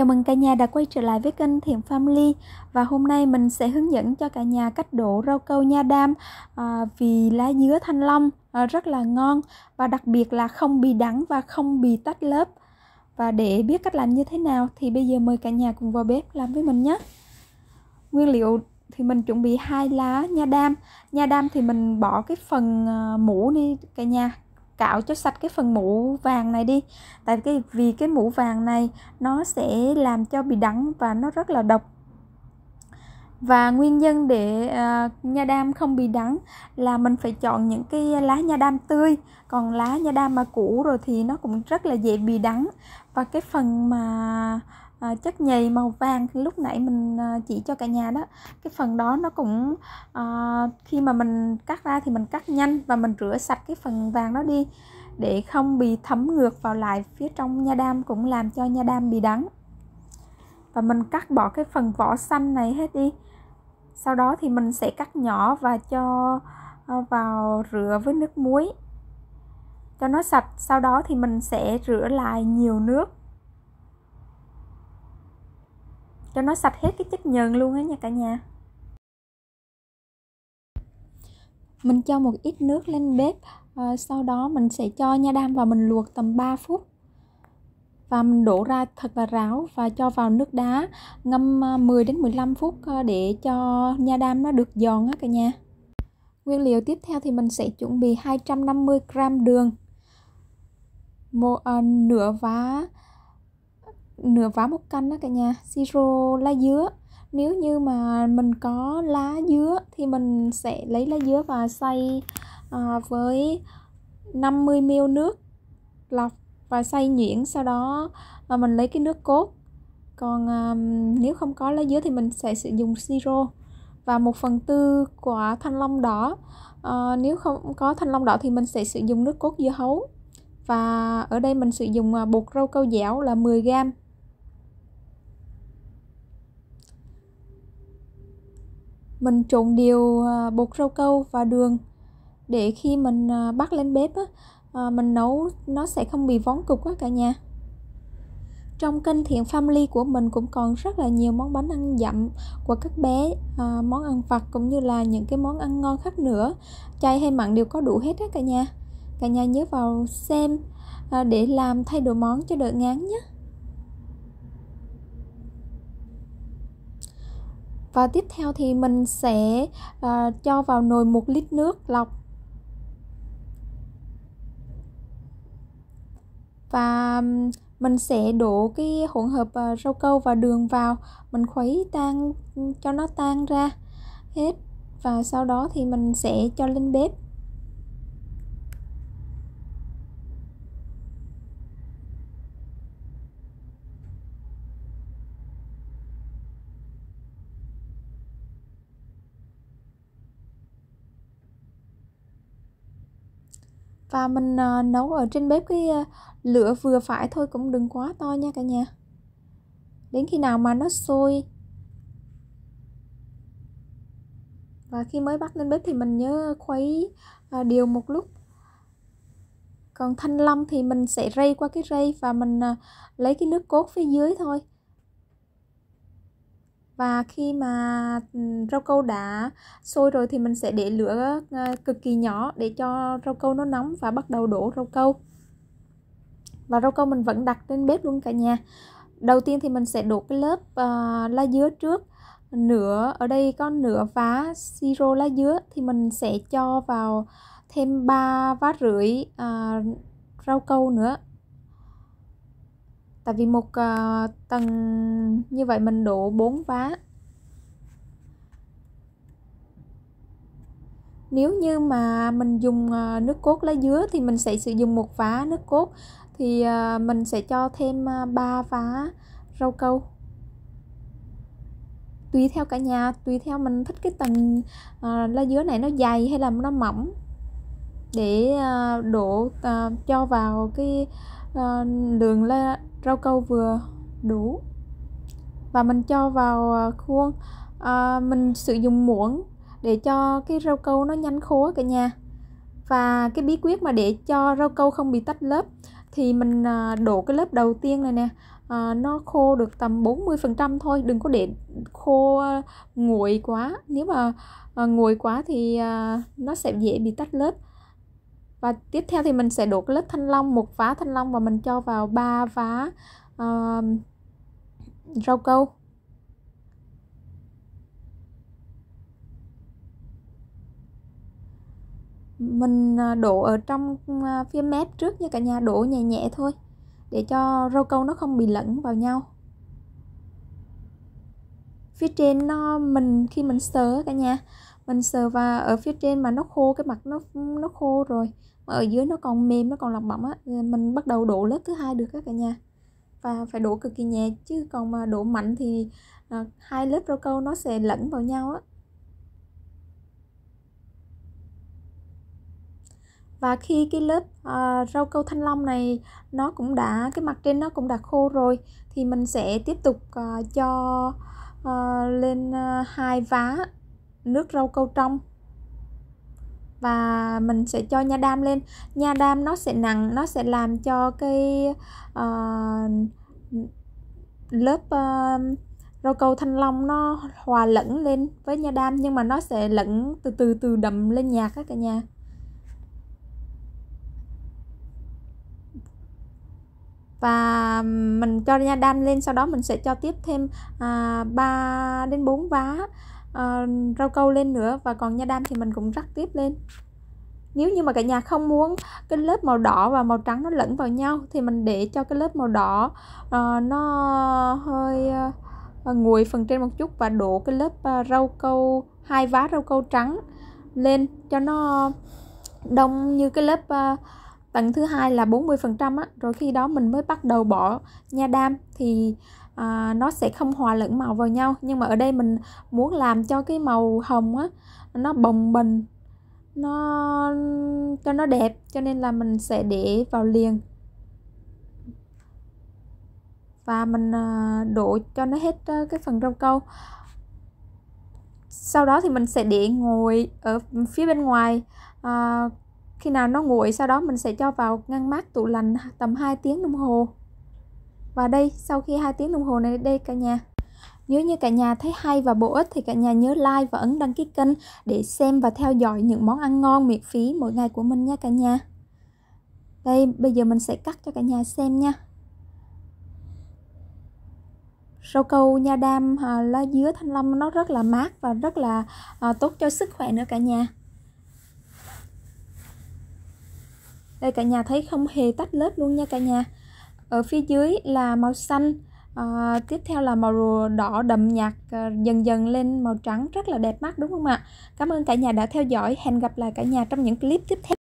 Chào mừng cả nhà đã quay trở lại với kênh Thiện Family và hôm nay mình sẽ hướng dẫn cho cả nhà cách đổ rau câu nha đam à, vì lá dứa thanh long à, rất là ngon và đặc biệt là không bị đắng và không bị tách lớp. Và để biết cách làm như thế nào thì bây giờ mời cả nhà cùng vào bếp làm với mình nhé. Nguyên liệu thì mình chuẩn bị hai lá nha đam. Nha đam thì mình bỏ cái phần à, mũ đi cả nhà, cạo cho sạch cái phần mũ vàng này đi tại cái vì cái mũ vàng này nó sẽ làm cho bị đắng và nó rất là độc và nguyên nhân để uh, nha đam không bị đắng là mình phải chọn những cái lá nha đam tươi còn lá nha đam mà cũ rồi thì nó cũng rất là dễ bị đắng và cái phần mà à, chất nhầy màu vàng lúc nãy mình à, chỉ cho cả nhà đó cái phần đó nó cũng à, khi mà mình cắt ra thì mình cắt nhanh và mình rửa sạch cái phần vàng đó đi để không bị thấm ngược vào lại phía trong nha đam cũng làm cho nha đam bị đắng và mình cắt bỏ cái phần vỏ xanh này hết đi sau đó thì mình sẽ cắt nhỏ và cho à, vào rửa với nước muối cho nó sạch sau đó thì mình sẽ rửa lại nhiều nước cho nó sạch hết cái chất nhờn luôn á nha cả nhà mình cho một ít nước lên bếp à, sau đó mình sẽ cho nha đam và mình luộc tầm 3 phút và mình đổ ra thật là ráo và cho vào nước đá ngâm 10 ờ, đến 15 phút ờ, để cho nha đam nó được giòn á cả nhà. Nguyên liệu tiếp theo thì mình sẽ chuẩn bị 250 g đường, một à, nửa vá nửa vá một canh đó cả nhà siro lá dứa nếu như mà mình có lá dứa thì mình sẽ lấy lá dứa và xay à, với 50 ml nước lọc và xay nhuyễn sau đó à, mình lấy cái nước cốt còn à, nếu không có lá dứa thì mình sẽ sử dụng siro và một phần tư quả thanh long đỏ à, nếu không có thanh long đỏ thì mình sẽ sử dụng nước cốt dưa hấu và ở đây mình sử dụng à, bột rau câu dẻo là 10 gram mình trộn đều à, bột rau câu và đường để khi mình à, bắt lên bếp à, mình nấu nó sẽ không bị vón cục quá cả nhà trong kênh thiện family của mình cũng còn rất là nhiều món bánh ăn dặm của các bé món ăn vặt cũng như là những cái món ăn ngon khác nữa chay hay mặn đều có đủ hết á cả nhà cả nhà nhớ vào xem để làm thay đổi món cho đỡ ngán nhé và tiếp theo thì mình sẽ à, cho vào nồi một lít nước lọc và mình sẽ đổ cái hỗn hợp ờ, rau câu và đường vào mình khuấy tan cho nó tan ra hết và sau đó thì mình sẽ cho lên bếp và mình à, nấu ở trên bếp cái à, lửa vừa phải thôi cũng đừng quá to nha cả nhà đến khi nào mà nó sôi và khi mới bắt lên bếp thì mình nhớ khuấy à, ờ, đều một lúc còn thanh long thì mình sẽ rây qua cái rây và mình à, lấy cái nước cốt phía dưới thôi và khi mà ừ, rau câu đã sôi rồi thì mình sẽ để lửa ờ, cực kỳ nhỏ để cho rau câu nó nóng và bắt đầu đổ rau câu và rau câu mình vẫn đặt trên bếp luôn cả nhà đầu tiên thì mình sẽ đổ cái lớp uh, lá dứa trước nửa ở đây có nửa vá siro lá dứa thì mình sẽ cho vào thêm 3 vá rưỡi uh, rau câu nữa tại vì một uh, tầng như vậy mình đổ 4 vá nếu như mà mình dùng ờ, nước cốt lá dứa thì mình sẽ sử dụng một vá nước cốt thì ờ, mình sẽ cho thêm 3 vá rau câu tùy theo cả nhà tùy theo mình thích cái tầng lá dứa này nó dày hay là nó mỏng để đổ cho vào cái lượng lá, rau câu vừa đủ và mình cho vào à, khuôn à, mình sử dụng muỗng để cho cái rau câu nó nhanh khô cả nhà và cái bí quyết mà để cho rau câu không bị tách lớp thì mình à, đổ cái lớp đầu tiên này nè à, nó khô được tầm 40% thôi đừng có để khô à, nguội quá nếu mà nguội quá thì nó sẽ dễ bị tách lớp và tiếp theo thì mình sẽ đổ cái lớp thanh long một vá thanh long và mình cho vào ba vá uh, rau câu mình ờ, đổ ở trong ờ, phía mép trước nha cả nhà đổ nhẹ nhẹ thôi để cho rau câu nó không bị lẫn vào nhau phía trên nó mình khi mình sờ cả nhà mình sờ vào ở phía trên mà nó khô cái mặt nó nó khô rồi mà ở dưới nó còn mềm nó còn lỏng bỏng á mình bắt đầu đổ lớp thứ hai được các cả nhà và phải đổ cực kỳ nhẹ chứ còn mà đổ mạnh thì à, hai lớp rau câu nó sẽ lẫn vào nhau á và khi cái lớp à, rau câu thanh long này nó cũng đã cái mặt trên nó cũng đã khô rồi thì mình sẽ tiếp tục à, cho à, lên à, hai vá nước rau câu trong và mình sẽ cho nha đam lên nha đam nó sẽ nặng nó sẽ làm cho cái uh, lớp uh, rau câu thanh long nó hòa lẫn lên với nha đam nhưng mà nó sẽ lẫn từ từ từ đậm lên nhạt các cả nhà và mình cho nha đam lên sau đó mình sẽ cho tiếp thêm à, 3 đến 4 vá à, rau câu lên nữa và còn nha đam thì mình cũng rắc tiếp lên nếu như mà cả nhà không muốn cái lớp màu đỏ và màu trắng nó lẫn vào nhau thì mình để cho cái lớp màu đỏ uh, nó hơi uh, nguội phần trên một chút và đổ cái lớp uh, rau câu hai vá rau câu trắng lên cho nó đông như cái lớp uh, tầng thứ hai là 40% á rồi khi đó mình mới bắt đầu bỏ nha đam thì à, nó sẽ không hòa lẫn màu vào nhau nhưng mà ở đây mình muốn làm cho cái màu hồng á nó bồng bềnh nó cho nó đẹp cho nên là mình sẽ để vào liền và mình à, đổ cho nó hết à, cái phần rau câu sau đó thì mình sẽ để ngồi ở phía bên ngoài à, khi nào nó nguội sau đó mình sẽ cho vào ngăn mát tủ lạnh tầm 2 tiếng đồng hồ và đây, sau khi hai tiếng đồng hồ này đây cả nhà, nếu như cả nhà thấy hay và bổ ích thì cả nhà nhớ like và ấn đăng ký kênh để xem và theo dõi những món ăn ngon miễn phí mỗi ngày của mình nha cả nhà. Đây, bây giờ mình sẽ cắt cho cả nhà xem nha. Rau câu nha đam à, lá dứa thanh long nó rất là mát và rất là à, tốt cho sức khỏe nữa cả nhà. Đây cả nhà thấy không hề tách lớp luôn nha cả nhà ở phía dưới là màu xanh à, tiếp theo là màu đỏ đậm nhạt à, dần dần lên màu trắng rất là đẹp mắt đúng không ạ cảm ơn cả nhà đã theo dõi hẹn gặp lại cả nhà trong những clip tiếp theo